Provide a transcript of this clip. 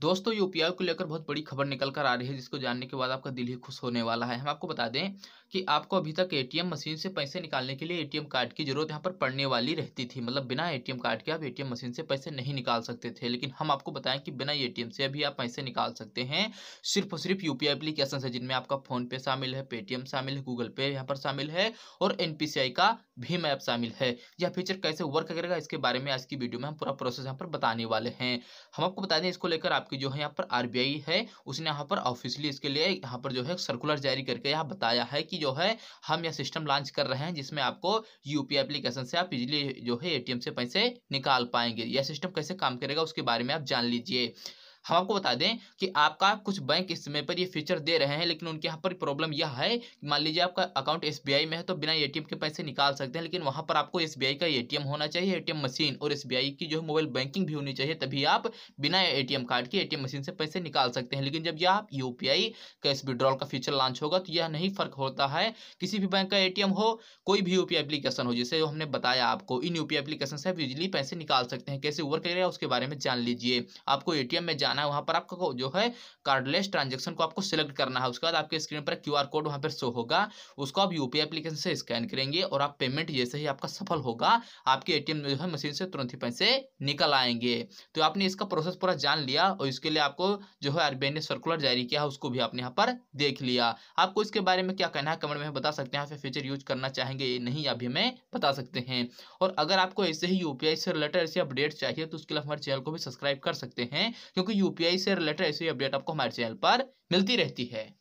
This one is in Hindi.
दोस्तों यूपीआई को लेकर बहुत बड़ी खबर निकल कर आ रही है जिसको जानने के बाद आपका दिल ही खुश होने वाला है हम आपको बता दें कि आपको अभी तक एटीएम मशीन से पैसे निकालने के लिए एटीएम कार्ड की जरूरत यहाँ पर पड़ने वाली रहती थी मतलब बिना एटीएम कार्ड के आप एटीएम मशीन से पैसे नहीं निकाल सकते थे लेकिन हम आपको बताएं कि बिना ए से अभी आप पैसे निकाल सकते हैं सिर्फ और सिर्फ यूपीआई एप्लीकेशन है जिनमें आपका फोनपे शामिल है पेटीएम शामिल है गूगल पे यहाँ पर शामिल है और एन का भीम ऐप शामिल है यह फीचर कैसे वर्क करेगा इसके बारे में आज की वीडियो में हम पूरा प्रोसेस यहाँ पर बताने वाले हैं हम आपको बता दें इसको लेकर आप आपकी जो है यहाँ पर आरबीआई है उसने यहाँ पर ऑफिशियली इसके लिए यहाँ पर जो है सर्कुलर जारी करके यहाँ बताया है कि जो है हम यह सिस्टम लॉन्च कर रहे हैं जिसमें आपको यूपीआई एप्लीकेशन से आप इजिली जो है एटीएम से पैसे निकाल पाएंगे यह सिस्टम कैसे काम करेगा उसके बारे में आप जान लीजिए हम आपको बता दें कि आपका कुछ बैंक इस समय पर ये फीचर दे रहे हैं लेकिन उनके यहाँ पर प्रॉब्लम यह है मान लीजिए आपका अकाउंट एस में है तो बिना ए के पैसे निकाल सकते हैं लेकिन वहाँ पर आपको एस का ए होना चाहिए ए मशीन और एस की जो है मोबाइल बैंकिंग भी होनी चाहिए तभी आप बिना ए कार्ड के ए मशीन से पैसे निकाल सकते हैं लेकिन जब यह आप यू कैश विड्रॉल का फीचर लॉन्च होगा तो यह नहीं फर्क होता है किसी भी बैंक का ए हो कोई भी यू एप्लीकेशन हो जिसे हमने बताया आपको इन यू एप्लीकेशन से आप इजिली पैसे निकाल सकते हैं कैसे वर्क करेगा उसके बारे में जान लीजिए आपको ए में जान जाना है वहाँ पर आपको जो है कार्डलेस ट्रांजेक्शन को आपको सिलेक्ट करना है उसके बाद आपके स्क्रीन पर क्यू कोड वहाँ पर शो होगा उसको आप यूपीआई एप्लीकेशन से स्कैन करेंगे और आप पेमेंट जैसे ही आपका सफल होगा आपके ए एटीएम जो है मशीन से तुरंत ही पैसे निकल आएंगे तो आपने इसका प्रोसेस पूरा जान लिया और इसके लिए आपको जो है आरबीआई ने सर्कुलर जारी किया है उसको भी आपने यहाँ पर देख लिया आपको इसके बारे में क्या कहना है कमेंट में बता सकते हैं फीचर यूज करना चाहेंगे ये नहीं आप हमें बता सकते हैं और अगर आपको ऐसे ही यूपीआई से रिलेटेड ऐसे अपडेट चाहिए तो उसके लिए हमारे चैनल को भी सब्सक्राइब कर सकते हैं क्योंकि यू यूपीआई से रिलेटेड ऐसी अपडेट आपको हमारे चैनल पर मिलती रहती है